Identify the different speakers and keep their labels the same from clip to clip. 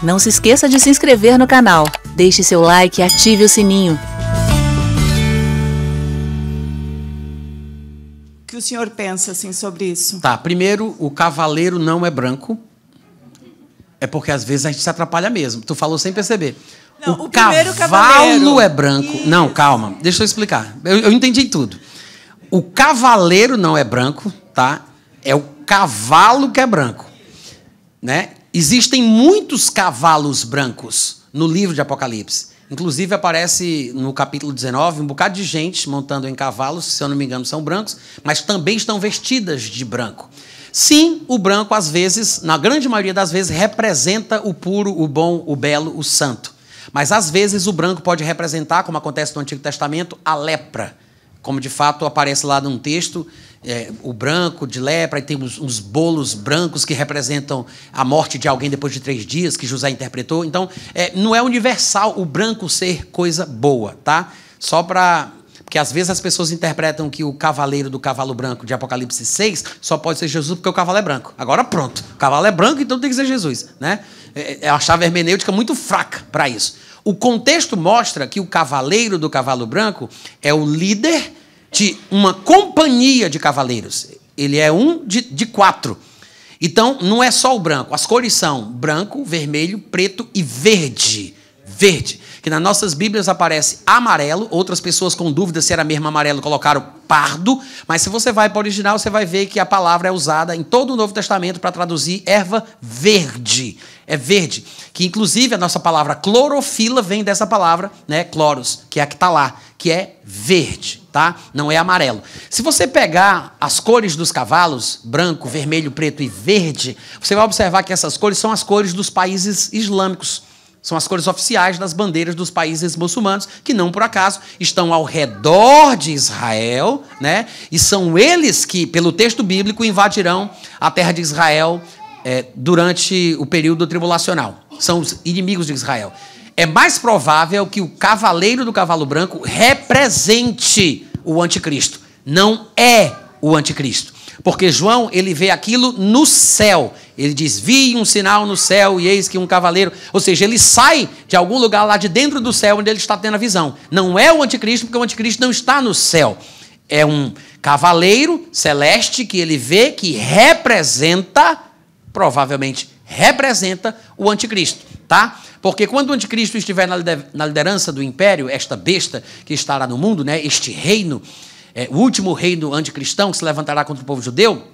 Speaker 1: Não se esqueça de se inscrever no canal. Deixe seu like e ative o sininho. O que o senhor pensa assim sobre isso? Tá, primeiro, o cavaleiro não é branco. É porque às vezes a gente se atrapalha mesmo. Tu falou sem perceber. Não, o, o cavalo cavaleiro. é branco. Isso. Não, calma, deixa eu explicar. Eu, eu entendi tudo. O cavaleiro não é branco, tá? É o cavalo que é branco. Né? Existem muitos cavalos brancos no livro de Apocalipse. Inclusive aparece no capítulo 19 um bocado de gente montando em cavalos, se eu não me engano são brancos, mas também estão vestidas de branco. Sim, o branco às vezes, na grande maioria das vezes, representa o puro, o bom, o belo, o santo. Mas às vezes o branco pode representar, como acontece no Antigo Testamento, a lepra como de fato aparece lá num texto, é, o branco de lepra, e tem uns bolos brancos que representam a morte de alguém depois de três dias, que José interpretou. Então, é, não é universal o branco ser coisa boa, tá? Só para porque às vezes as pessoas interpretam que o cavaleiro do cavalo branco de Apocalipse 6 só pode ser Jesus porque o cavalo é branco. Agora pronto, o cavalo é branco, então tem que ser Jesus. Né? É uma é, chave hermenêutica muito fraca para isso. O contexto mostra que o cavaleiro do cavalo branco é o líder de uma companhia de cavaleiros. Ele é um de, de quatro. Então, não é só o branco. As cores são branco, vermelho, preto e verde verde, que nas nossas Bíblias aparece amarelo, outras pessoas com dúvida se era mesmo amarelo colocaram pardo, mas se você vai para o original, você vai ver que a palavra é usada em todo o Novo Testamento para traduzir erva verde. É verde, que inclusive a nossa palavra clorofila vem dessa palavra, né, cloros, que é a que está lá, que é verde, tá? Não é amarelo. Se você pegar as cores dos cavalos, branco, vermelho, preto e verde, você vai observar que essas cores são as cores dos países islâmicos. São as cores oficiais das bandeiras dos países muçulmanos, que não por acaso estão ao redor de Israel, né? E são eles que, pelo texto bíblico, invadirão a terra de Israel é, durante o período tribulacional. São os inimigos de Israel. É mais provável que o cavaleiro do cavalo branco represente o anticristo. Não é o anticristo. Porque João, ele vê aquilo no céu. Ele diz: "Vi um sinal no céu e eis que um cavaleiro", ou seja, ele sai de algum lugar lá de dentro do céu onde ele está tendo a visão. Não é o anticristo, porque o anticristo não está no céu. É um cavaleiro celeste que ele vê que representa provavelmente representa o anticristo, tá? Porque quando o anticristo estiver na liderança do império, esta besta que estará no mundo, né, este reino, é, o último reino anticristão que se levantará contra o povo judeu,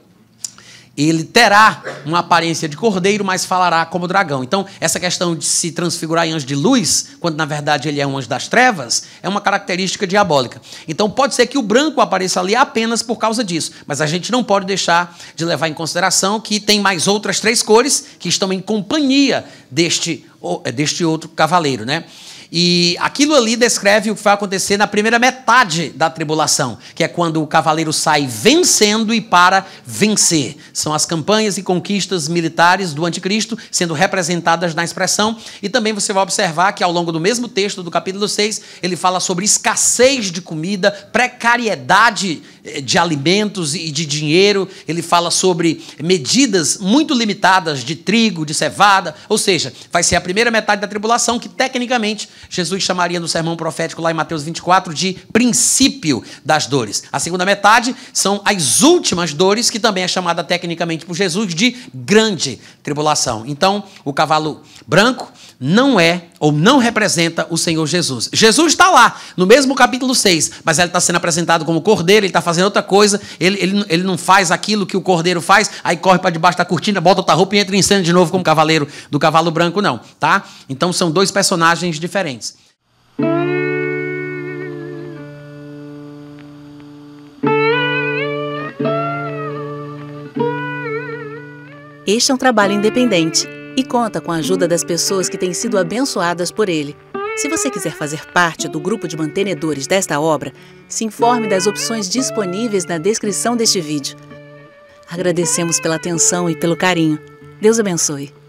Speaker 1: ele terá uma aparência de cordeiro, mas falará como dragão. Então, essa questão de se transfigurar em anjo de luz, quando na verdade ele é um anjo das trevas, é uma característica diabólica. Então, pode ser que o branco apareça ali apenas por causa disso, mas a gente não pode deixar de levar em consideração que tem mais outras três cores que estão em companhia deste, deste outro cavaleiro, né? E aquilo ali descreve o que vai acontecer na primeira metade da tribulação, que é quando o cavaleiro sai vencendo e para vencer. São as campanhas e conquistas militares do anticristo sendo representadas na expressão. E também você vai observar que ao longo do mesmo texto do capítulo 6, ele fala sobre escassez de comida, precariedade eh, de alimentos e de dinheiro, ele fala sobre medidas muito limitadas de trigo, de cevada, ou seja, vai ser a primeira metade da tribulação que tecnicamente Jesus chamaria no sermão profético lá em Mateus 24 de princípio das dores. A segunda metade são as últimas dores que também é chamada tecnicamente por Jesus de grande tribulação. Então, o cavalo branco não é ou não representa o Senhor Jesus. Jesus está lá no mesmo capítulo 6, mas ele está sendo apresentado como cordeiro, ele está fazendo fazendo outra coisa, ele, ele, ele não faz aquilo que o cordeiro faz, aí corre para debaixo da cortina, bota outra roupa e entra em cena de novo como cavaleiro do cavalo branco, não, tá? Então são dois personagens diferentes. Este é um trabalho independente e conta com a ajuda das pessoas que têm sido abençoadas por ele. Se você quiser fazer parte do grupo de mantenedores desta obra, se informe das opções disponíveis na descrição deste vídeo. Agradecemos pela atenção e pelo carinho. Deus abençoe.